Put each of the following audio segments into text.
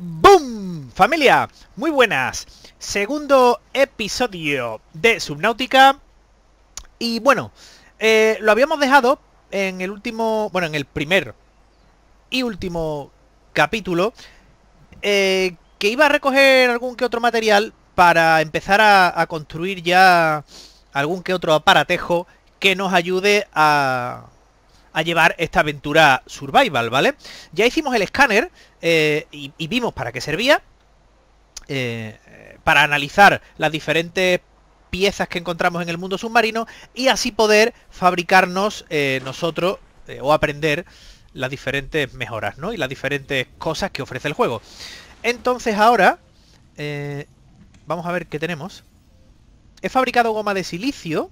¡Boom! Familia, muy buenas. Segundo episodio de Subnautica Y bueno, eh, lo habíamos dejado en el último, bueno, en el primer y último capítulo, eh, que iba a recoger algún que otro material para empezar a construir ya algún que otro aparatejo que nos ayude a, a llevar esta aventura survival, ¿vale? Ya hicimos el escáner eh, y, vimos para qué servía, eh, para analizar las diferentes piezas que encontramos en el mundo submarino y así poder fabricarnos eh, nosotros o aprender las diferentes mejoras, ¿no? Y las diferentes cosas que ofrece el juego. Entonces ahora, vamos a ver qué tenemos. He fabricado goma de silicio.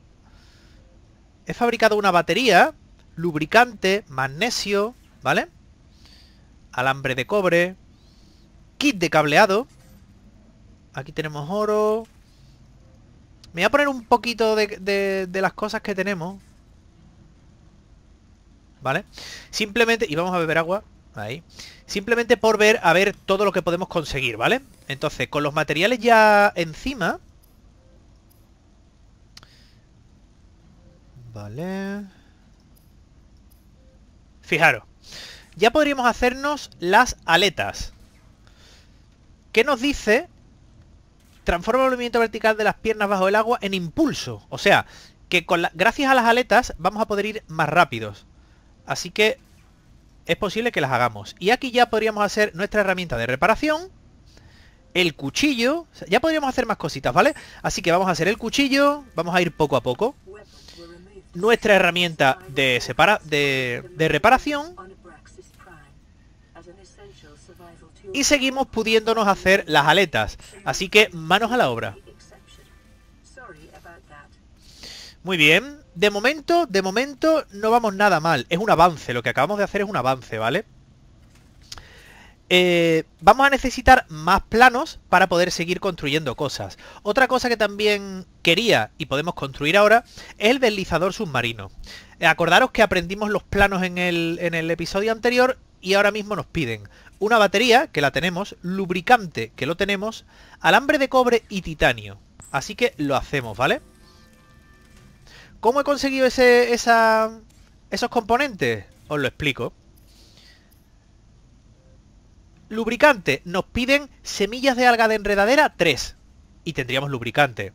He fabricado una batería lubricante, magnesio, ¿vale? Alambre de cobre, kit de cableado. Aquí tenemos oro. Me voy a poner un poquito de, de las cosas que tenemos. ¿Vale? Simplemente... Y vamos a beber agua. Ahí. Simplemente por ver, a ver todo lo que podemos conseguir, ¿vale? Entonces, con los materiales ya encima... Vale... Fijaros. Ya podríamos hacernos las aletas. ¿Qué nos dice? Transforma el movimiento vertical de las piernas bajo el agua en impulso. O sea, que con gracias a las aletas vamos a poder ir más rápidos. Así que es posible que las hagamos. Y aquí ya podríamos hacer nuestra herramienta de reparación. El cuchillo. Ya podríamos hacer más cositas, ¿vale? Así que vamos a hacer el cuchillo. Vamos a ir poco a poco nuestra herramienta de, separa de, reparación y seguimos pudiéndonos hacer las aletas. Así que manos a la obra. Muy bien. De momento, de momento no vamos nada mal. Es un avance. Lo que acabamos de hacer es un avance, ¿vale? Eh, vamos a necesitar más planos para poder seguir construyendo cosas. Otra cosa que también quería y podemos construir ahora es el deslizador submarino. Eh, acordaros que aprendimos los planos en el, episodio anterior y ahora mismo nos piden una batería, que la tenemos, lubricante, que lo tenemos, alambre de cobre y titanio. Así que lo hacemos, ¿vale? ¿Cómo he conseguido esos componentes? Os lo explico. Lubricante, nos piden semillas de alga de enredadera 3 y tendríamos lubricante.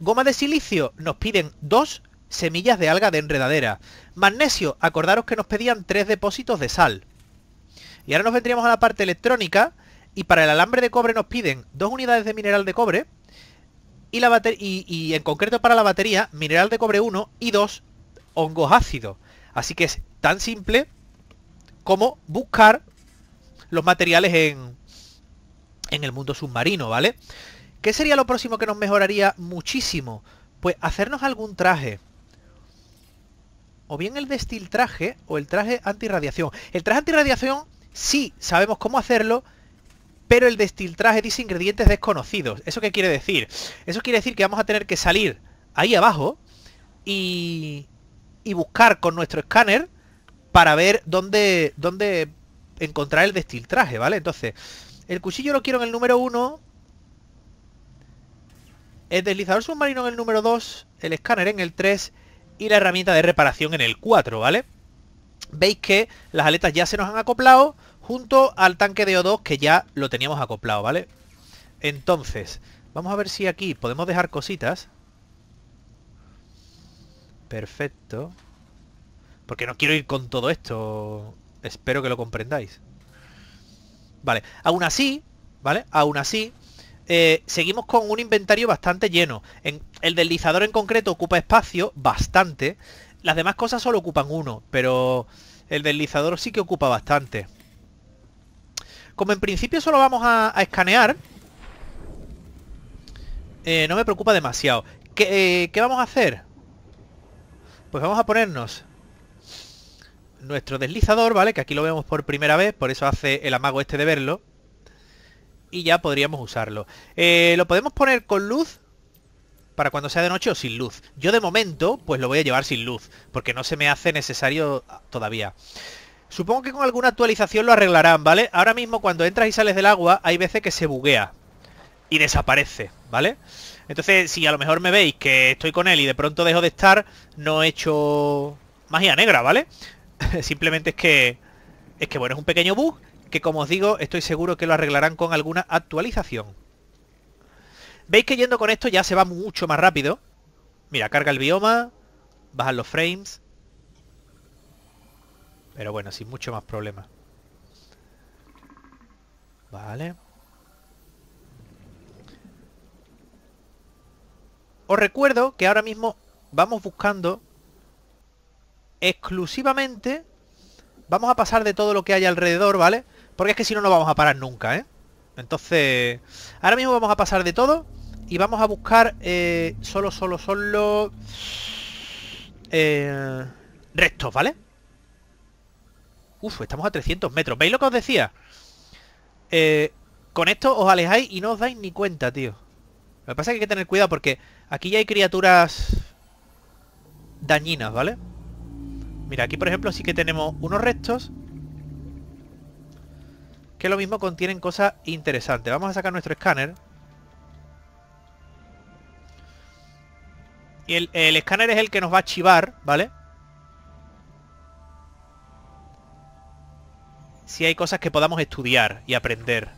Goma de silicio, nos piden 2 semillas de alga de enredadera. Magnesio, acordaros que nos pedían 3 depósitos de sal. Y ahora nos vendríamos a la parte electrónica y para el alambre de cobre nos piden 2 unidades de mineral de cobre y, la y en concreto para la batería, mineral de cobre 1 y 2 hongos ácidos. Así que es tan simple como buscar los materiales en, en el mundo submarino, ¿vale? ¿Qué sería lo próximo que nos mejoraría muchísimo? Pues hacernos algún traje. O bien el destil traje o el traje antirradiación. El traje antirradiación sí sabemos cómo hacerlo, pero el destiltraje traje dice ingredientes desconocidos. ¿Eso qué quiere decir? Eso quiere decir que vamos a tener que salir ahí abajo y, y buscar con nuestro escáner para ver dónde, dónde encontrar el destiltraje, ¿vale? Entonces, el cuchillo lo quiero en el número 1. El deslizador submarino en el número 2. El escáner en el 3. Y la herramienta de reparación en el 4, ¿vale? Veis que las aletas ya se nos han acoplado junto al tanque de O2 que ya lo teníamos acoplado, ¿vale? Entonces, vamos a ver si aquí podemos dejar cositas. Perfecto. Porque no quiero ir con todo esto Espero que lo comprendáis. Vale, aún así, ¿vale? Aún así, eh, seguimos con un inventario bastante lleno. el deslizador en concreto ocupa espacio, bastante. Las demás cosas solo ocupan uno, pero el deslizador sí que ocupa bastante. Como en principio solo vamos a, escanear, eh, no me preocupa demasiado. Eh, ¿Qué vamos a hacer? Pues vamos a ponernos nuestro deslizador, ¿vale? Que aquí lo vemos por primera vez, por eso hace el amago este de verlo. Y ya podríamos usarlo. Eh, lo podemos poner con luz para cuando sea de noche o sin luz. Yo de momento, pues lo voy a llevar sin luz, porque no se me hace necesario todavía. Supongo que con alguna actualización lo arreglarán, ¿vale? Ahora mismo cuando entras y sales del agua hay veces que se buguea y desaparece, ¿vale? Entonces, si a lo mejor me veis que estoy con él y de pronto dejo de estar, no he hecho magia negra, ¿vale? Simplemente es que, es que bueno, es un pequeño bug que como os digo, estoy seguro que lo arreglarán con alguna actualización. Veis que yendo con esto ya se va mucho más rápido. Mira, carga el bioma, bajan los frames. Pero bueno, sin mucho más problema. Vale. Os recuerdo que ahora mismo vamos buscando exclusivamente... Vamos a pasar de todo lo que hay alrededor, ¿vale? Porque es que si no, no vamos a parar nunca, ¿eh? Entonces, ahora mismo vamos a pasar de todo y vamos a buscar eh, solo, solo, solo... Eh, restos, ¿vale? Uf, estamos a 300 metros. ¿Veis lo que os decía? Eh, con esto os alejáis y no os dais ni cuenta, tío. Lo que pasa es que hay que tener cuidado porque aquí ya hay criaturas dañinas, ¿vale? Mira, aquí por ejemplo sí que tenemos unos restos que lo mismo contienen cosas interesantes. Vamos a sacar nuestro escáner. Y el, el escáner es el que nos va a chivar, ¿vale? Si hay cosas que podamos estudiar y aprender.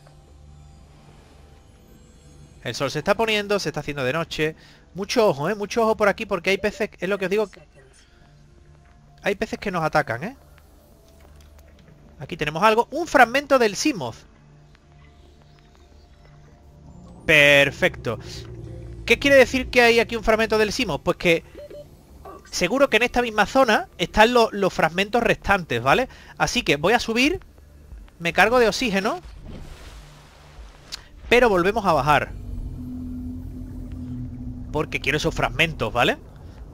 El sol se está poniendo, se está haciendo de noche. Mucho ojo, ¿eh? Mucho ojo por aquí porque hay peces, es lo que os digo, hay peces que nos atacan, ¿eh? Aquí tenemos algo. Un fragmento del Simoth. Perfecto. ¿Qué quiere decir que hay aquí un fragmento del Simoth? Pues que seguro que en esta misma zona están los fragmentos restantes, ¿vale? Así que voy a subir. Me cargo de oxígeno. Pero volvemos a bajar. Porque quiero esos fragmentos, ¿vale?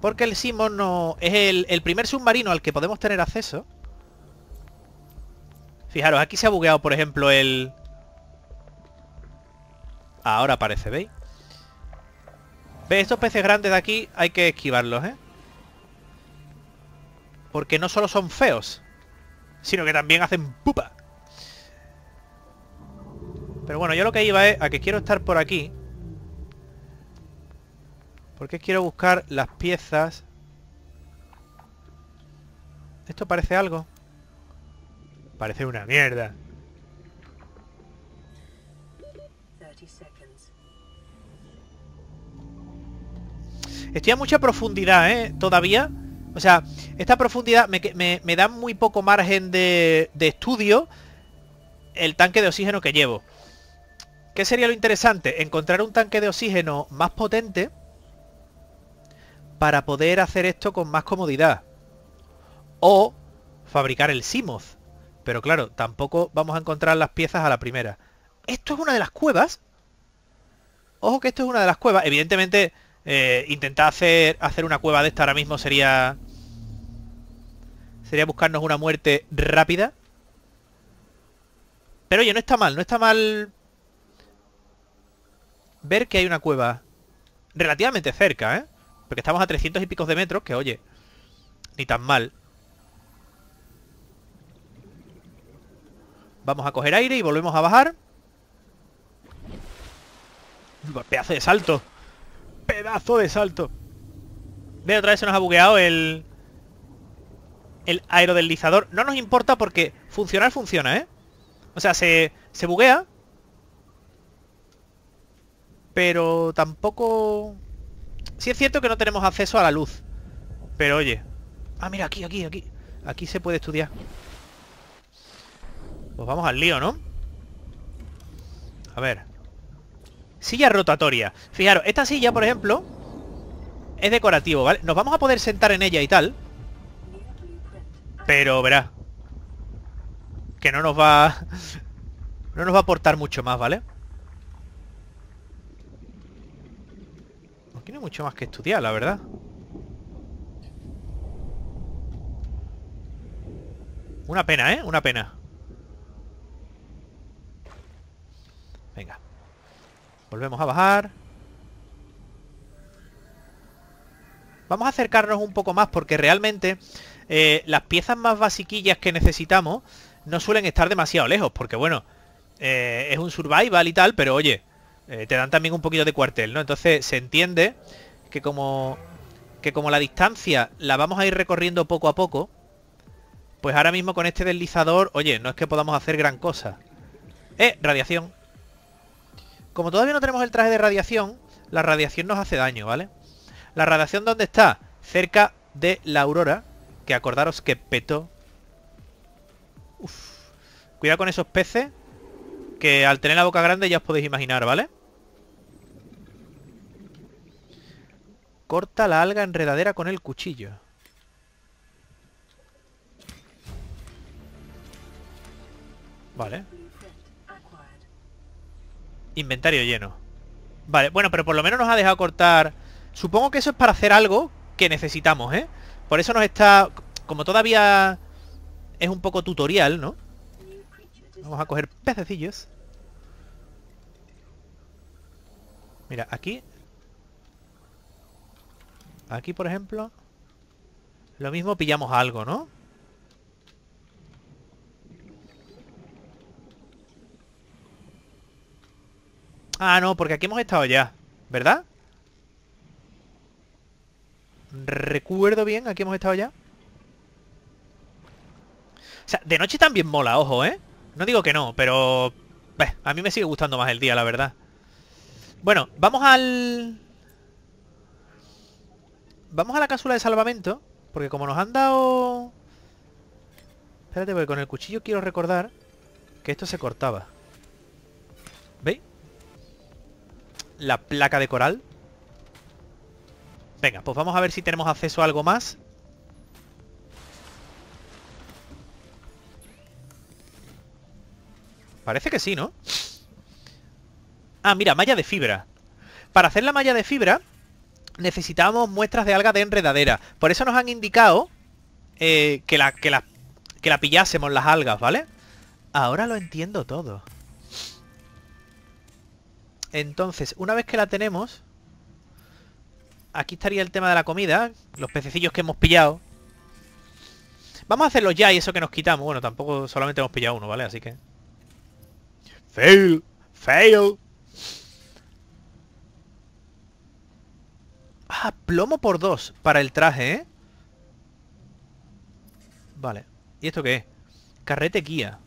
Porque el Simo no... Es el, primer submarino al que podemos tener acceso. Fijaros, aquí se ha bugueado, por ejemplo, el... Ahora aparece, ¿veis? ¿Veis? Estos peces grandes de aquí hay que esquivarlos, ¿eh? Porque no solo son feos, sino que también hacen pupa. Pero bueno, yo lo que iba es a que quiero estar por aquí porque quiero buscar las piezas. ¿Esto parece algo? Parece una mierda. Estoy a mucha profundidad, ¿eh? Todavía. O sea, esta profundidad me, da muy poco margen de estudio el tanque de oxígeno que llevo. ¿Qué sería lo interesante? Encontrar un tanque de oxígeno más potente para poder hacer esto con más comodidad. O fabricar el Simoth. Pero claro, tampoco vamos a encontrar las piezas a la primera. Esto es una de las cuevas. Ojo que esto es una de las cuevas. Evidentemente, eh, intentar hacer, hacer una cueva de esta ahora mismo sería... Sería buscarnos una muerte rápida. Pero oye, no está mal, no está mal ver que hay una cueva relativamente cerca, ¿eh? Porque estamos a 300 y pico de metros, que oye, ni tan mal. Vamos a coger aire y volvemos a bajar. Pedazo de salto. Pedazo de salto. Ve, otra vez se nos ha bugueado el... El aerodeslizador. No nos importa porque funcionar funciona, ¿eh? O sea, se, se buguea. Pero tampoco... Si es cierto que no tenemos acceso a la luz. Pero oye. Ah, mira, aquí, aquí, aquí. Aquí se puede estudiar. Pues vamos al lío, ¿no? A ver. Silla rotatoria. Fijaros, esta silla, por ejemplo, es decorativo, ¿vale? Nos vamos a poder sentar en ella y tal. Pero, verá. Que no nos va... No nos va a aportar mucho más, ¿vale? vale Tiene mucho más que estudiar, la verdad. Una pena, ¿eh? Una pena. Venga. Volvemos a bajar. Vamos a acercarnos un poco más porque realmente eh, las piezas más basiquillas que necesitamos no suelen estar demasiado lejos. Porque bueno, eh, es un survival y tal, pero oye, eh, te dan también un poquito de cuartel, ¿no? Entonces se entiende que como, que como la distancia la vamos a ir recorriendo poco a poco, pues ahora mismo con este deslizador, oye, no es que podamos hacer gran cosa. ¡Eh! Radiación. Como todavía no tenemos el traje de radiación, la radiación nos hace daño, ¿vale? La radiación, ¿dónde está? Cerca de la aurora, que acordaros que petó. Uf. Cuidado con esos peces, que al tener la boca grande ya os podéis imaginar, ¿vale? Corta la alga enredadera con el cuchillo. Vale. Inventario lleno. Vale, bueno, pero por lo menos nos ha dejado cortar... Supongo que eso es para hacer algo que necesitamos, ¿eh? Por eso nos está... Como todavía es un poco tutorial, ¿no? Vamos a coger pececillos. Mira, aquí Aquí, por ejemplo. Lo mismo pillamos algo, ¿no? Ah, no, porque aquí hemos estado ya ¿Verdad? Recuerdo bien, aquí hemos estado ya O sea, de noche también mola, ojo, ¿eh? No digo que no, pero... a mí me sigue gustando más el día, la verdad Bueno, vamos al... Vamos a la cápsula de salvamento. Porque como nos han dado... Espérate, porque con el cuchillo quiero recordar que esto se cortaba. ¿Veis? La placa de coral. Venga, pues vamos a ver si tenemos acceso a algo más. Parece que sí, ¿no? Ah, mira, malla de fibra. Para hacer la malla de fibra necesitamos muestras de algas de enredadera. Por eso nos han indicado eh, que, la, que, la, que la pillásemos las algas, ¿vale? Ahora lo entiendo todo. Entonces, una vez que la tenemos... Aquí estaría el tema de la comida. Los pececillos que hemos pillado. Vamos a hacerlo ya y eso que nos quitamos. Bueno, tampoco solamente hemos pillado uno, ¿vale? Así que... Fail. Fail. Ah, plomo por dos para el traje, ¿eh? Vale. ¿Y esto qué es? Carrete guía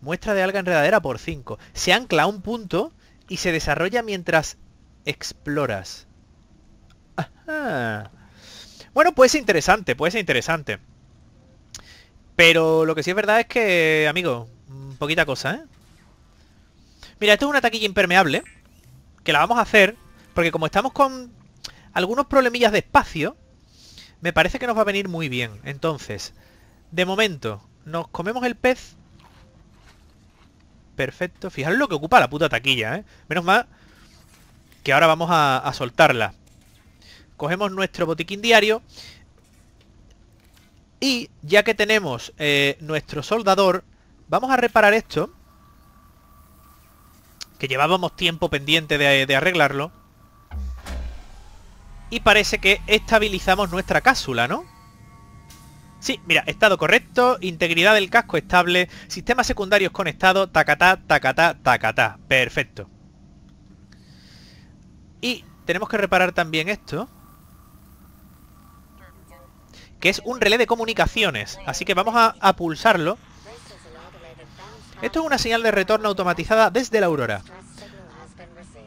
Muestra de alga enredadera por 5. Se ancla a un punto y se desarrolla mientras exploras. Bueno, puede ser interesante, puede ser interesante. Pero lo que sí es verdad es que, amigo, mm, poquita cosa, ¿eh? Mira, esto es una taquilla impermeable. Que la vamos a hacer porque como estamos con algunos problemillas de espacio, me parece que nos va a venir muy bien. Entonces, de momento, nos comemos el pez. Perfecto. Fijaros lo que ocupa la puta taquilla, ¿eh? Menos mal que ahora vamos a, soltarla. Cogemos nuestro botiquín diario. Y ya que tenemos eh, nuestro soldador, vamos a reparar esto. Que llevábamos tiempo pendiente de arreglarlo. Y parece que estabilizamos nuestra cápsula, ¿no? Sí, mira, estado correcto, integridad del casco estable, sistemas secundarios estado, tacatá, tacatá, tacatá. Perfecto. Y tenemos que reparar también esto. Que es un relé de comunicaciones. Así que vamos a, a pulsarlo. Esto es una señal de retorno automatizada desde la aurora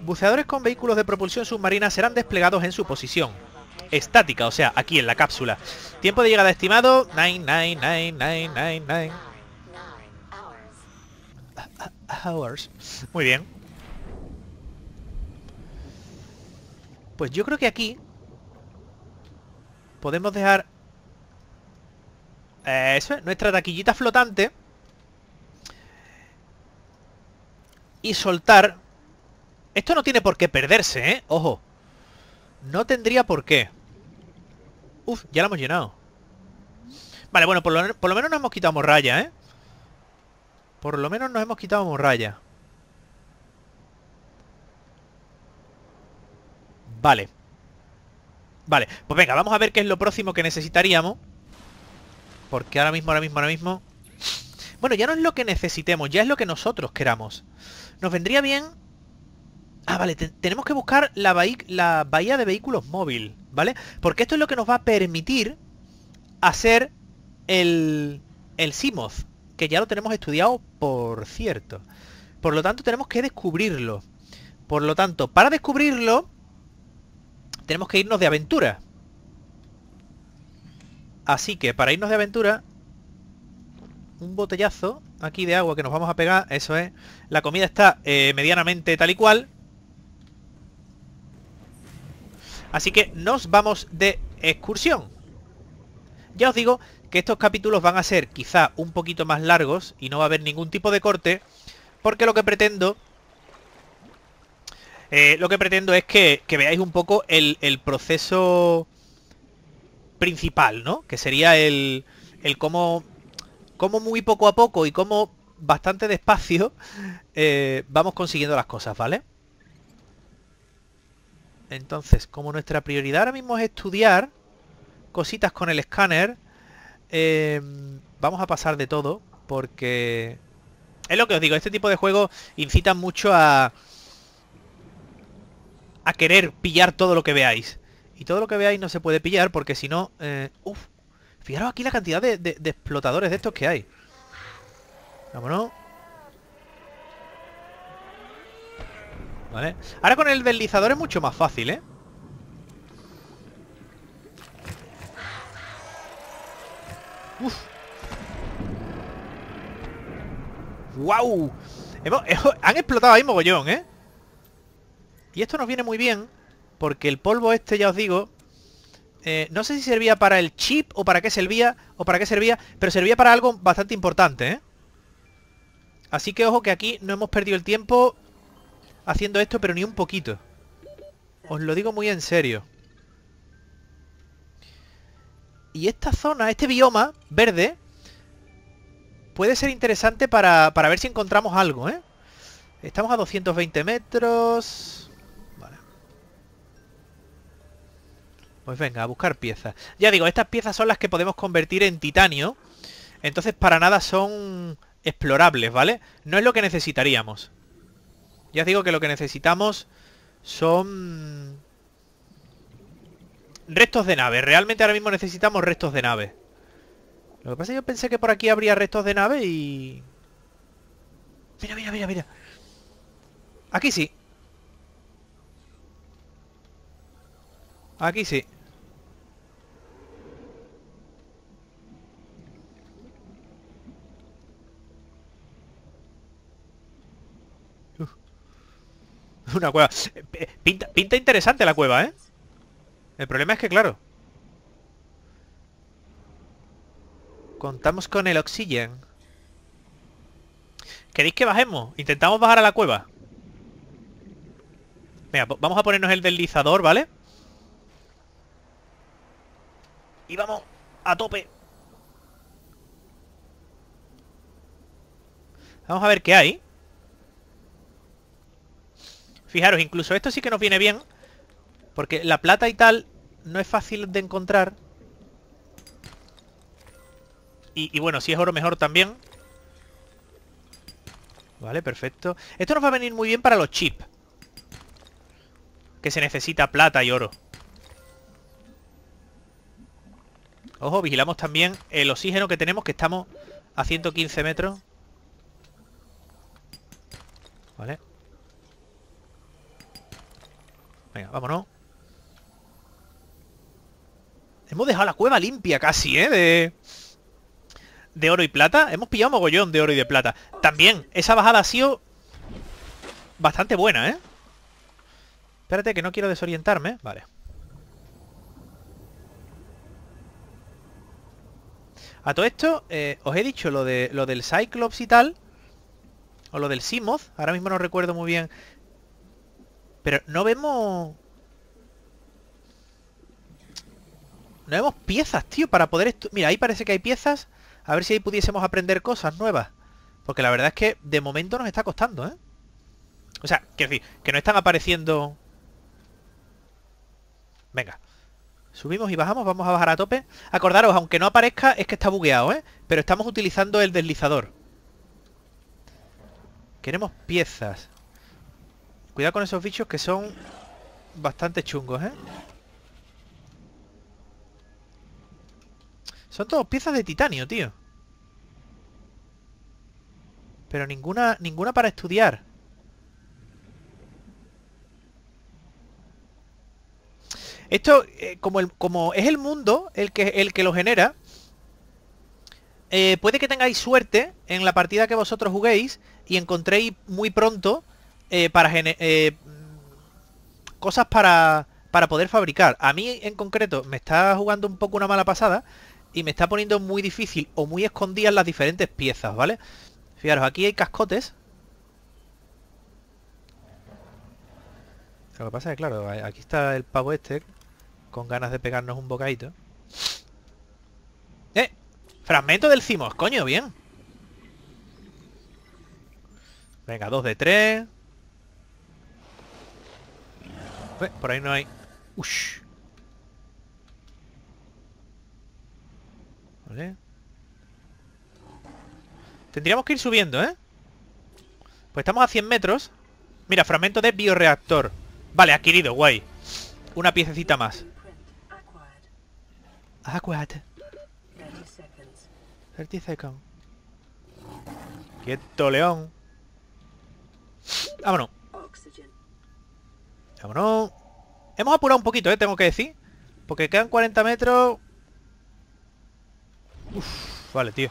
buceadores con vehículos de propulsión submarina serán desplegados en su posición. Estática, o sea, aquí en la cápsula. Tiempo de llegada estimado. nine... Hours. Muy bien. Pues yo creo que aquí podemos dejar eso nuestra taquillita flotante y soltar esto no tiene por qué perderse, ¿eh? Ojo. No tendría por qué. Uf, ya lo hemos llenado. Vale, bueno, por lo, menos nos hemos quitado morralla, ¿eh? Por lo menos nos hemos quitado morralla. Vale. Vale, pues venga, vamos a ver qué es lo próximo que necesitaríamos. Porque ahora mismo, ahora mismo, ahora mismo... Bueno, ya no es lo que necesitemos, ya es lo que nosotros queramos. Nos vendría bien Ah, vale, tenemos que buscar la, bahía de vehículos móvil, ¿vale? Porque esto es lo que nos va a permitir hacer el, el Simoth, que ya lo tenemos estudiado, por cierto. Por lo tanto, tenemos que descubrirlo. Por lo tanto, para descubrirlo, tenemos que irnos de aventura. Así que, para irnos de aventura, un botellazo aquí de agua que nos vamos a pegar, eso es. La comida está eh, medianamente tal y cual. Así que nos vamos de excursión. Ya os digo que estos capítulos van a ser quizá un poquito más largos y no va a haber ningún tipo de corte, porque lo que pretendo... Eh, lo que pretendo es que, veáis un poco el, proceso principal, ¿no? Que sería el, cómo, muy poco a poco y cómo bastante despacio eh, vamos consiguiendo las cosas, ¿vale? Entonces, como nuestra prioridad ahora mismo es estudiar cositas con el escáner, eh, vamos a pasar de todo porque... Es lo que os digo, este tipo de juegos incitan mucho a... A querer pillar todo lo que veáis. Y todo lo que veáis no se puede pillar porque si no... Eh, uf, fijaros aquí la cantidad de, de explotadores de estos que hay. Vámonos. Ahora con el deslizador es mucho más fácil, ¿eh? Uf. ¡Wow! han explotado ahí mogollón, ¿eh? Y esto nos viene muy bien Porque el polvo este, ya os digo eh, No sé si servía para el chip O para qué servía O para qué servía Pero servía para algo bastante importante, ¿eh? Así que ojo que aquí no hemos perdido el tiempo haciendo esto, pero ni un poquito. Os lo digo muy en serio. Y esta zona, este bioma verde, puede ser interesante para, ver si encontramos algo, ¿eh? Estamos a 220 metros... Vale. Pues venga, a buscar piezas. Ya digo, estas piezas son las que podemos convertir en titanio. Entonces para nada son explorables, ¿vale? No es lo que necesitaríamos. Ya os digo que lo que necesitamos son... Restos de nave. Realmente ahora mismo necesitamos restos de nave. Lo que pasa es que yo pensé que por aquí habría restos de nave y... Mira, mira, mira, mira. Aquí sí. Aquí sí. Una cueva. Pinta, interesante la cueva, ¿eh? El problema es que, claro... Contamos con el oxígeno. ¿Queréis que bajemos? Intentamos bajar a la cueva. Venga, vamos a ponernos el deslizador, ¿vale? Y vamos a tope. Vamos a ver qué hay. Fijaros, incluso esto sí que nos viene bien. Porque la plata y tal no es fácil de encontrar. Y, bueno, si es oro mejor también. Vale, perfecto. Esto nos va a venir muy bien para los chips. Que se necesita plata y oro. Ojo, vigilamos también el oxígeno que tenemos, que estamos a 115 metros. Vale. Venga, vámonos. Hemos dejado la cueva limpia casi, ¿eh? De, de oro y plata. Hemos pillado mogollón de oro y de plata. También, esa bajada ha sido bastante buena, ¿eh? Espérate, que no quiero desorientarme. Vale. A todo esto, eh, os he dicho lo, de, lo del Cyclops y tal. O lo del Simoth. Ahora mismo no recuerdo muy bien pero no vemos... No vemos piezas, tío, para poder... Mira, ahí parece que hay piezas. A ver si ahí pudiésemos aprender cosas nuevas. Porque la verdad es que de momento nos está costando, ¿eh? O sea, quiero decir, que no están apareciendo... Venga. Subimos y bajamos, vamos a bajar a tope. Acordaros, aunque no aparezca, es que está bugueado, ¿eh? Pero estamos utilizando el deslizador. Queremos piezas. Cuidado con esos bichos que son bastante chungos, ¿eh? Son todos piezas de titanio, tío. Pero ninguna, ninguna para estudiar. Esto, eh, como, como es el mundo el que, el que lo genera, eh, puede que tengáis suerte en la partida que vosotros juguéis y encontréis muy pronto eh, para eh, cosas para, para poder fabricar. A mí en concreto me está jugando un poco una mala pasada y me está poniendo muy difícil o muy escondidas las diferentes piezas, ¿vale? Fijaros, aquí hay cascotes. Lo que pasa es que, claro, aquí está el pavo este con ganas de pegarnos un bocadito. ¡Eh! Fragmento del cimos, coño, bien. Venga, dos de tres. Eh, por ahí no hay. Ush. Vale. Tendríamos que ir subiendo, ¿eh? Pues estamos a 100 metros. Mira, fragmento de bioreactor. Vale, adquirido, guay. Una piececita más. Aquad. 30 seconds. Quieto, león. Vámonos. Vámonos. Hemos apurado un poquito, eh, tengo que decir. Porque quedan 40 metros. Uf, vale, tío.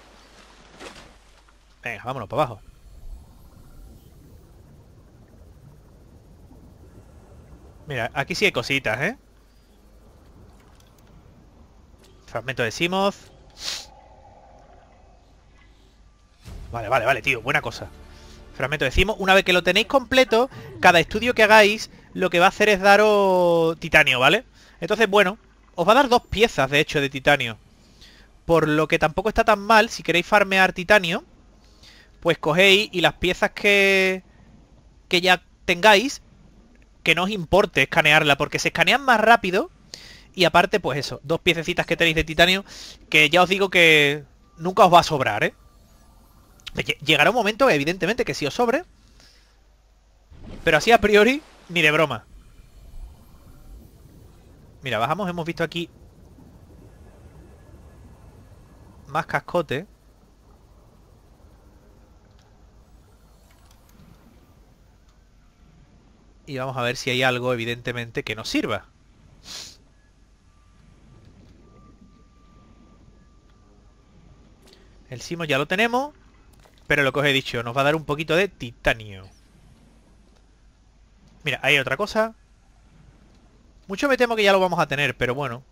Venga, vámonos para abajo. Mira, aquí sí hay cositas, ¿eh? Fragmento de Simoth. Vale, vale, vale, tío. Buena cosa. Fragmento de Simoth. Una vez que lo tenéis completo, cada estudio que hagáis lo que va a hacer es daros titanio, ¿vale? Entonces, bueno, os va a dar dos piezas, de hecho, de titanio. Por lo que tampoco está tan mal, si queréis farmear titanio, pues cogéis y las piezas que, que ya tengáis, que no os importe escanearla, porque se escanean más rápido. Y aparte, pues eso, dos piececitas que tenéis de titanio, que ya os digo que nunca os va a sobrar, ¿eh? Llegará un momento, evidentemente, que sí os sobre. Pero así a priori Mire broma. Mira, bajamos, hemos visto aquí más cascote. Y vamos a ver si hay algo, evidentemente, que nos sirva. El simo ya lo tenemos, pero lo que os he dicho, nos va a dar un poquito de titanio. Mira, hay otra cosa. Mucho me temo que ya lo vamos a tener, pero bueno.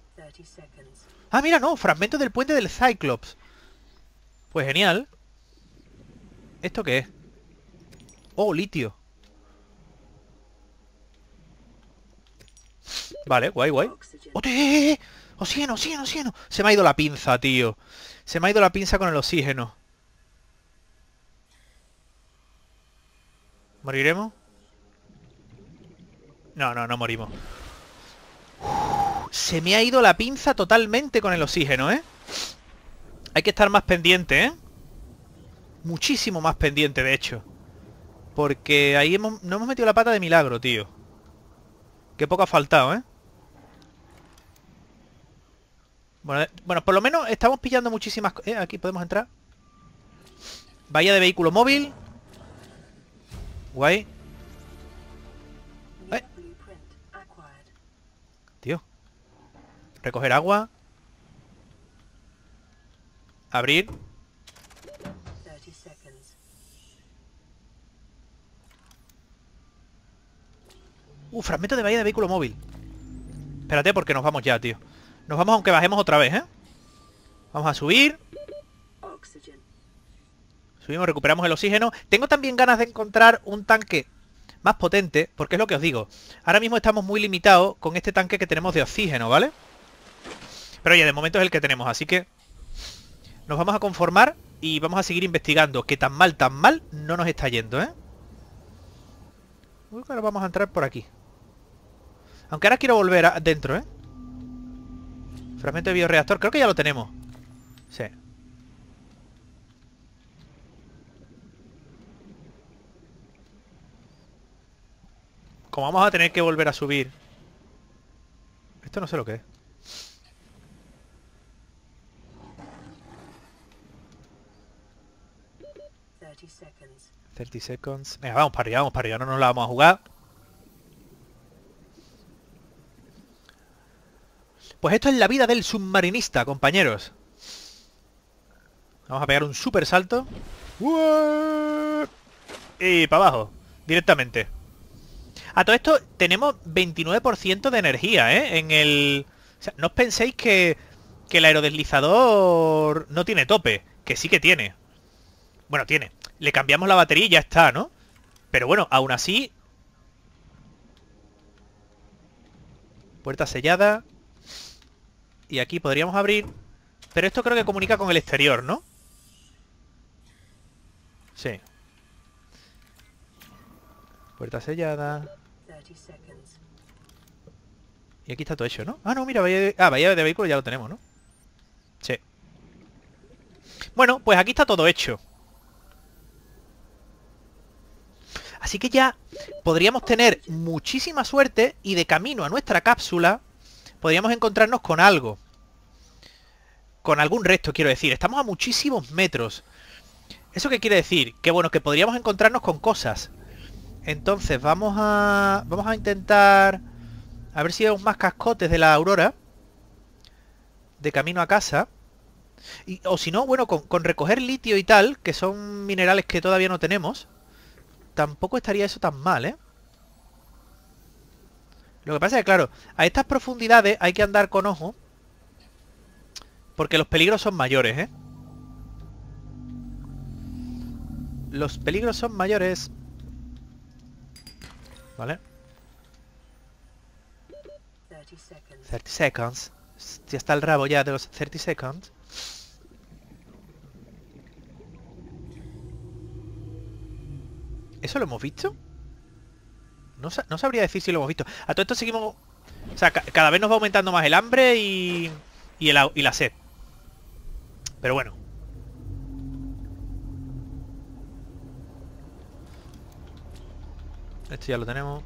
Ah, mira, no, fragmento del puente del Cyclops. Pues genial. ¿Esto qué es? Oh, litio. Vale, guay, guay. ¡Oh ¡Oxígeno, oxígeno, oxígeno! Se me ha ido la pinza, tío. Se me ha ido la pinza con el oxígeno. ¿Moriremos? No, no, no morimos. se me ha ido la pinza totalmente con el oxígeno, ¿eh? Hay que estar más pendiente, ¿eh? Muchísimo más pendiente, de hecho. Porque ahí no hemos metido la pata de milagro, tío. Qué poco ha faltado, ¿eh? Bueno, bueno por lo menos estamos pillando muchísimas... ¿eh? Aquí podemos entrar. Vaya de vehículo móvil. Guay. Recoger agua. Abrir. Uh, fragmento de bahía de vehículo móvil. Espérate porque nos vamos ya, tío. Nos vamos aunque bajemos otra vez, ¿eh? Vamos a subir. Subimos, recuperamos el oxígeno. Tengo también ganas de encontrar un tanque más potente, porque es lo que os digo. Ahora mismo estamos muy limitados con este tanque que tenemos de oxígeno, ¿vale? vale pero oye, de momento es el que tenemos, así que nos vamos a conformar y vamos a seguir investigando, que tan mal, tan mal no nos está yendo, ¿eh? Uy, ahora vamos a entrar por aquí. Aunque ahora quiero volver adentro, ¿eh? Fragmento de bioreactor, creo que ya lo tenemos. Sí. Como vamos a tener que volver a subir. Esto no sé lo que es. 30 seconds. Venga, vamos para arriba, vamos para arriba, no nos la vamos a jugar. Pues esto es la vida del submarinista, compañeros. Vamos a pegar un super salto. Y para abajo, directamente. A todo esto tenemos 29% de energía, ¿eh? En el... O sea, no os penséis que el aerodeslizador no tiene tope, que sí que tiene. Bueno, tiene. Le cambiamos la batería y ya está, ¿no? Pero bueno, aún así... Puerta sellada. Y aquí podríamos abrir... Pero esto creo que comunica con el exterior, ¿no? Sí. Puerta sellada. Y aquí está todo hecho, ¿no? Ah, no, mira, bahía de... Ah, de vehículo ya lo tenemos, ¿no? Sí. Bueno, pues aquí está todo hecho. Así que ya podríamos tener muchísima suerte y de camino a nuestra cápsula podríamos encontrarnos con algo. Con algún resto, quiero decir. Estamos a muchísimos metros. ¿Eso qué quiere decir? Que bueno, que podríamos encontrarnos con cosas. Entonces vamos a... Vamos a intentar... A ver si vemos más cascotes de la aurora. De camino a casa. o si no, bueno, con, con recoger litio y tal, que son minerales que todavía no tenemos tampoco estaría eso tan mal, ¿eh? Lo que pasa es que, claro, a estas profundidades hay que andar con ojo. Porque los peligros son mayores, ¿eh? Los peligros son mayores. ¿Vale? 30 seconds. Ya está el rabo ya de los 30 seconds. ¿Eso lo hemos visto? No, sabría decir si lo hemos visto. A todo esto seguimos... O sea, cada vez nos va aumentando más el hambre y... Y, y la sed. Pero bueno. Esto ya lo tenemos.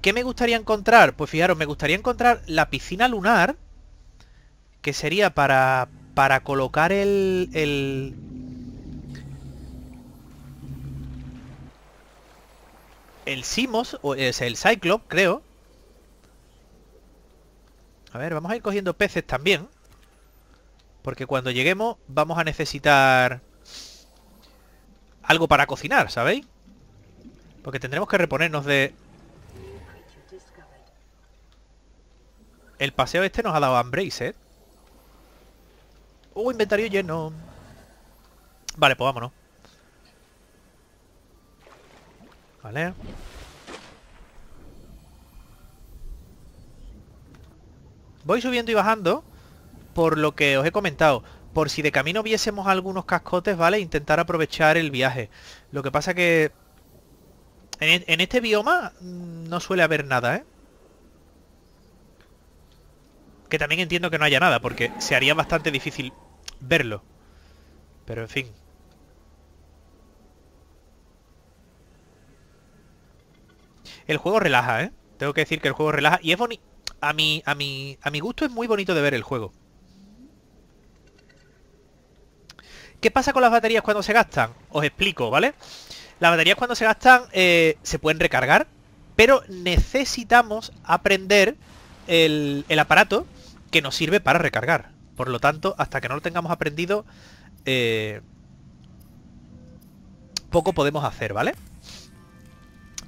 ¿Qué me gustaría encontrar? Pues fijaros, me gustaría encontrar la piscina lunar. Que sería para... Para colocar el el Simos, o es el Cyclop, creo. A ver, vamos a ir cogiendo peces también. Porque cuando lleguemos vamos a necesitar algo para cocinar, ¿sabéis? Porque tendremos que reponernos de... El paseo este nos ha dado hambre ¿eh? Uh, inventario lleno. Vale, pues vámonos. ¿Vale? Voy subiendo y bajando por lo que os he comentado. Por si de camino viésemos algunos cascotes, ¿vale? Intentar aprovechar el viaje. Lo que pasa que... En, e-, este bioma mm, no suele haber nada, ¿eh? Que también entiendo que no haya nada, porque se haría bastante difícil verlo. Pero en fin, El juego relaja, ¿eh? Tengo que decir que el juego relaja y es bonito. A mi, a, mi, a mi gusto es muy bonito de ver el juego. ¿Qué pasa con las baterías cuando se gastan? Os explico, ¿vale? Las baterías cuando se gastan eh, se pueden recargar, pero necesitamos aprender el, el, aparato que nos sirve para recargar. Por lo tanto, hasta que no lo tengamos aprendido, eh, poco podemos hacer, ¿vale?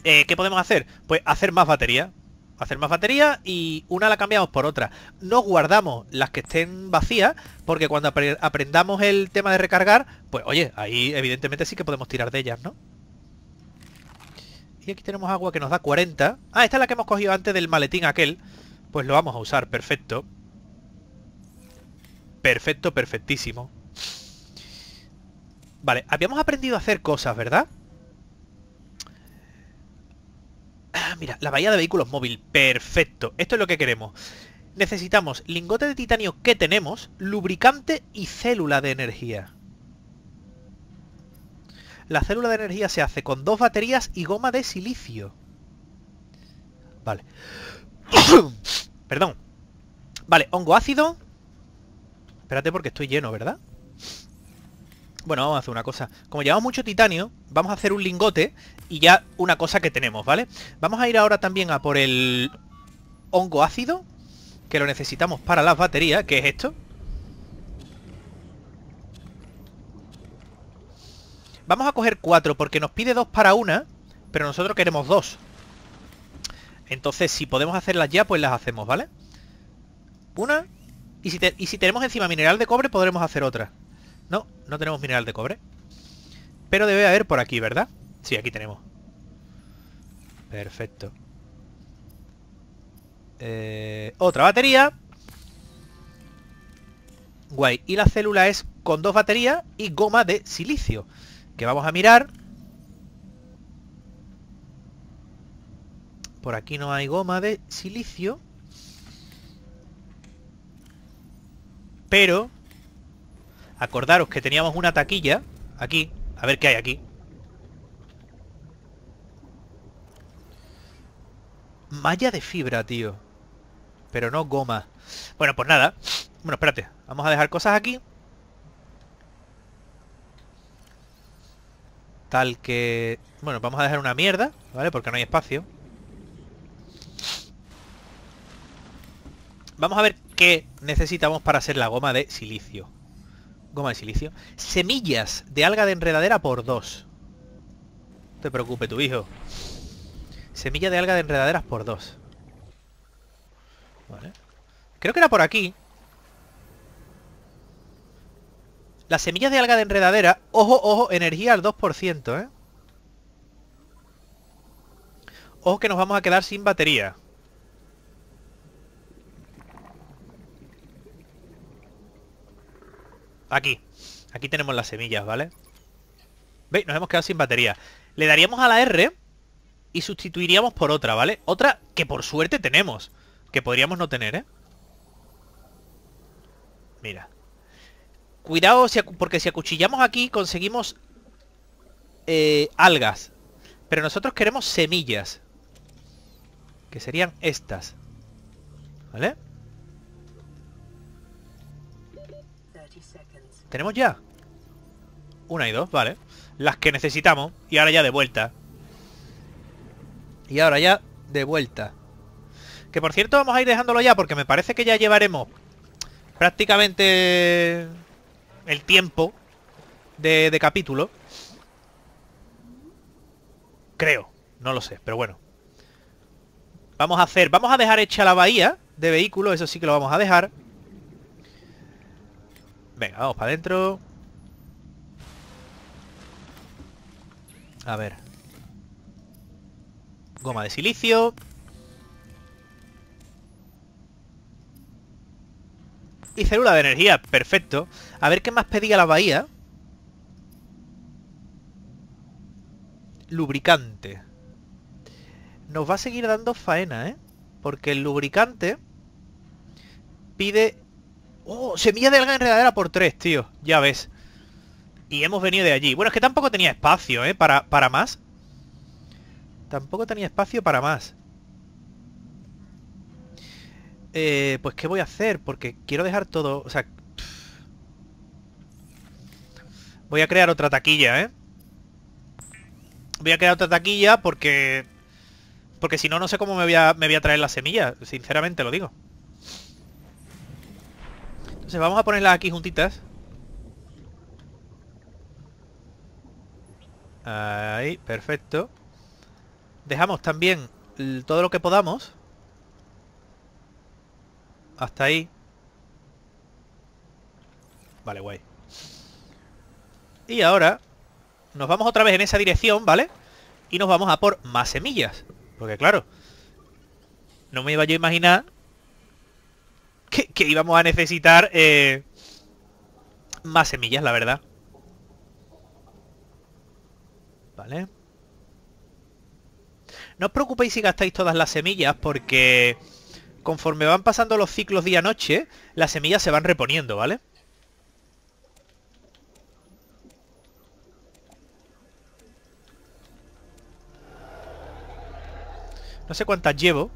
Eh, ¿Qué podemos hacer? Pues hacer más batería. Hacer más batería y una la cambiamos por otra. No guardamos las que estén vacías, porque cuando aprendamos el tema de recargar, pues oye, ahí evidentemente sí que podemos tirar de ellas, ¿no? Y aquí tenemos agua que nos da 40. Ah, esta es la que hemos cogido antes del maletín aquel. Pues lo vamos a usar, perfecto. Perfecto, perfectísimo. Vale, habíamos aprendido a hacer cosas, ¿verdad? Ah, mira, la bahía de vehículos móvil. Perfecto. Esto es lo que queremos. Necesitamos lingote de titanio que tenemos, lubricante y célula de energía. La célula de energía se hace con dos baterías y goma de silicio. Vale. Perdón. Vale, hongo ácido. Espérate porque estoy lleno, ¿verdad? Bueno, vamos a hacer una cosa. Como llevamos mucho titanio, vamos a hacer un lingote y ya una cosa que tenemos, ¿vale? Vamos a ir ahora también a por el hongo ácido, que lo necesitamos para las baterías, que es esto. Vamos a coger cuatro, porque nos pide dos para una, pero nosotros queremos dos. Entonces, si podemos hacerlas ya, pues las hacemos, ¿vale? Una, y si, y si tenemos encima mineral de cobre, podremos hacer otra. No, no tenemos mineral de cobre. Pero debe haber por aquí, ¿verdad? Sí, aquí tenemos. Perfecto. Eh, otra batería. Guay. Y la célula es con dos baterías y goma de silicio. Que vamos a mirar. Por aquí no hay goma de silicio. Pero Acordaros que teníamos una taquilla aquí. A ver qué hay aquí. Malla de fibra, tío. Pero no goma. Bueno, pues nada. Bueno, espérate. Vamos a dejar cosas aquí. Tal que... Bueno, vamos a dejar una mierda, ¿vale? Porque no hay espacio. Vamos a ver qué necesitamos para hacer la goma de silicio goma de silicio. Semillas de alga de enredadera por dos. No te preocupe tu hijo. Semilla de alga de enredaderas por dos. Vale. Creo que era por aquí. Las semillas de alga de enredadera. Ojo, ojo, energía al 2%, ¿eh? Ojo que nos vamos a quedar sin batería. Aquí. Aquí tenemos las semillas, ¿vale? ¿Veis? Nos hemos quedado sin batería. Le daríamos a la R y sustituiríamos por otra, ¿vale? Otra que por suerte tenemos. Que podríamos no tener, ¿eh? Mira. Cuidado, porque si acuchillamos aquí conseguimos eh, algas. Pero nosotros queremos semillas. Que serían estas. ¿Vale? ¿Tenemos ya? Una y dos, vale Las que necesitamos Y ahora ya de vuelta Y ahora ya de vuelta Que por cierto vamos a ir dejándolo ya Porque me parece que ya llevaremos Prácticamente El tiempo De, capítulo Creo No lo sé, pero bueno Vamos a hacer Vamos a dejar hecha la bahía de vehículos Eso sí que lo vamos a dejar Venga, vamos para adentro. A ver. Goma de silicio. Y célula de energía, perfecto. A ver qué más pedía la bahía. Lubricante. Nos va a seguir dando faena, ¿eh? Porque el lubricante pide ¡Oh! Semilla de alga enredadera por tres, tío. Ya ves. Y hemos venido de allí. Bueno, es que tampoco tenía espacio, ¿eh? Para, para más. Tampoco tenía espacio para más. Eh, pues, ¿qué voy a hacer? Porque quiero dejar todo... O sea... Voy a crear otra taquilla, ¿eh? Voy a crear otra taquilla porque... Porque si no, no sé cómo me voy me voy a traer la semilla. Sinceramente, lo digo. Entonces vamos a ponerlas aquí juntitas. Ahí, perfecto. Dejamos también todo lo que podamos. Hasta ahí. Vale, guay. Y ahora nos vamos otra vez en esa dirección, ¿vale? Y nos vamos a por más semillas. Porque claro, no me iba yo a imaginar que, íbamos a necesitar eh, más semillas, la verdad. Vale. No os preocupéis si gastáis todas las semillas porque conforme van pasando los ciclos día-noche, las semillas se van reponiendo, ¿vale? No sé cuántas llevo.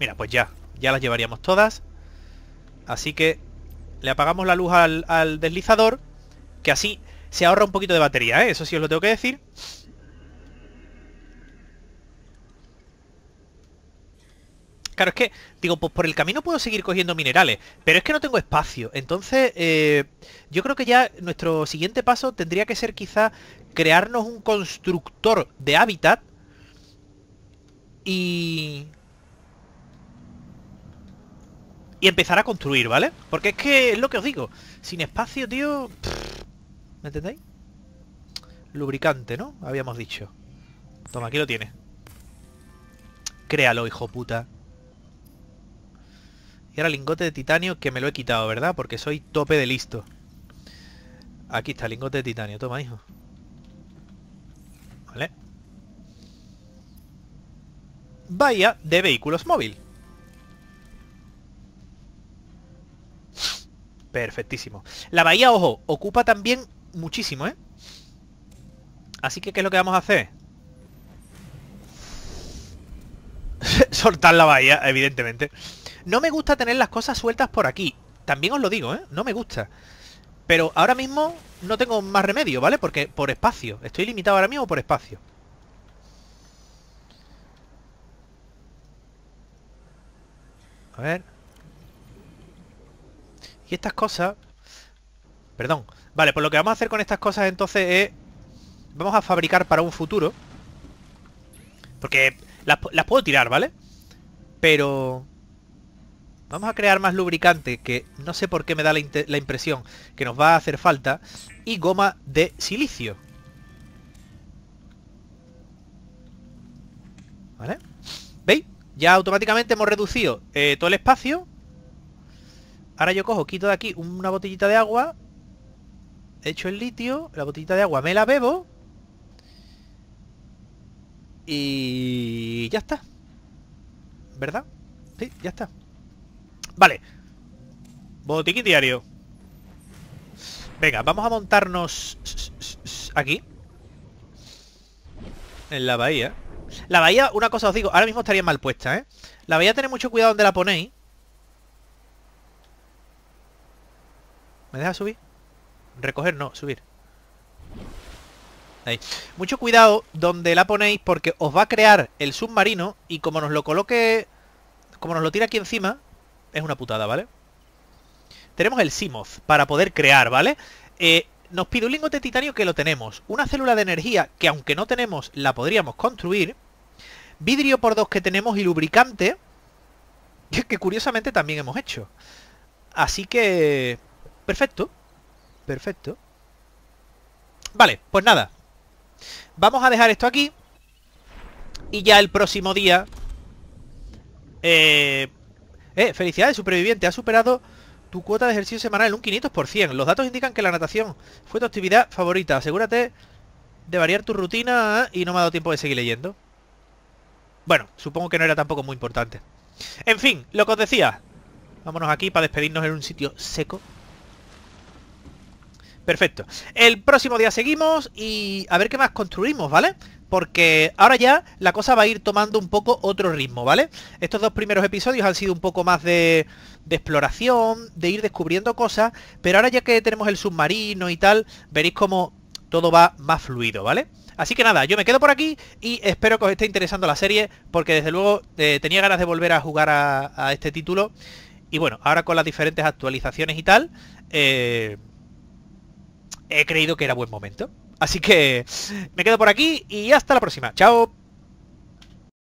Mira, pues ya. Ya las llevaríamos todas. Así que le apagamos la luz al, deslizador, que así se ahorra un poquito de batería, ¿eh? Eso sí os lo tengo que decir. Claro, es que, digo, pues por el camino puedo seguir cogiendo minerales, pero es que no tengo espacio. Entonces, eh, yo creo que ya nuestro siguiente paso tendría que ser quizá crearnos un constructor de hábitat y y empezar a construir, ¿vale? Porque es que es lo que os digo. Sin espacio, tío... ¿Me entendéis? Lubricante, ¿no? Habíamos dicho. Toma, aquí lo tiene. Créalo, hijo puta. Y ahora lingote de titanio que me lo he quitado, ¿verdad? Porque soy tope de listo. Aquí está, lingote de titanio. Toma, hijo. ¿Vale? Vaya de vehículos móvil. Perfectísimo. La bahía, ojo, ocupa también muchísimo, ¿eh? Así que, ¿qué es lo que vamos a hacer? Soltar la bahía, evidentemente. No me gusta tener las cosas sueltas por aquí. También os lo digo, ¿eh? No me gusta. Pero ahora mismo no tengo más remedio, ¿vale? Porque por espacio. Estoy limitado ahora mismo por espacio. A ver... Y estas cosas... Perdón. Vale, pues lo que vamos a hacer con estas cosas entonces es... Vamos a fabricar para un futuro. Porque las, puedo tirar, ¿vale? Pero... Vamos a crear más lubricante, que no sé por qué me da la, impresión que nos va a hacer falta. Y goma de silicio. ¿Vale? ¿Veis? Ya automáticamente hemos reducido eh, todo el espacio Ahora yo cojo, quito de aquí una botellita de agua. Echo el litio. La botellita de agua me la bebo. Y ya está. ¿Verdad? Sí, ya está. Vale. Botiquín diario. Venga, vamos a montarnos aquí. En la bahía. La bahía, una cosa os digo, ahora mismo estaría mal puesta, ¿eh? La bahía tener mucho cuidado donde la ponéis. ¿Me deja subir? Recoger no, subir. Ahí. Mucho cuidado donde la ponéis porque os va a crear el submarino y como nos lo coloque... Como nos lo tira aquí encima, es una putada, ¿vale? Tenemos el Simoth para poder crear, ¿vale? Eh, nos pide un lingote de titanio que lo tenemos. Una célula de energía que aunque no tenemos la podríamos construir. Vidrio por dos que tenemos y lubricante. que curiosamente también hemos hecho. Así que... Perfecto. Perfecto. Vale, pues nada. Vamos a dejar esto aquí. Y ya el próximo día... Eh, eh felicidades, superviviente. Ha superado tu cuota de ejercicio semanal en un 500%. Los datos indican que la natación fue tu actividad favorita. Asegúrate de variar tu rutina y no me ha dado tiempo de seguir leyendo. Bueno, supongo que no era tampoco muy importante. En fin, lo que os decía. Vámonos aquí para despedirnos en un sitio seco. Perfecto. El próximo día seguimos y a ver qué más construimos, ¿vale? Porque ahora ya la cosa va a ir tomando un poco otro ritmo, ¿vale? Estos dos primeros episodios han sido un poco más de, exploración, de ir descubriendo cosas, pero ahora ya que tenemos el submarino y tal, veréis cómo todo va más fluido, ¿vale? Así que nada, yo me quedo por aquí y espero que os esté interesando la serie, porque desde luego eh, tenía ganas de volver a jugar a, a, este título. Y bueno, ahora con las diferentes actualizaciones y tal, eh, he creído que era buen momento. Así que me quedo por aquí y hasta la próxima. Chao.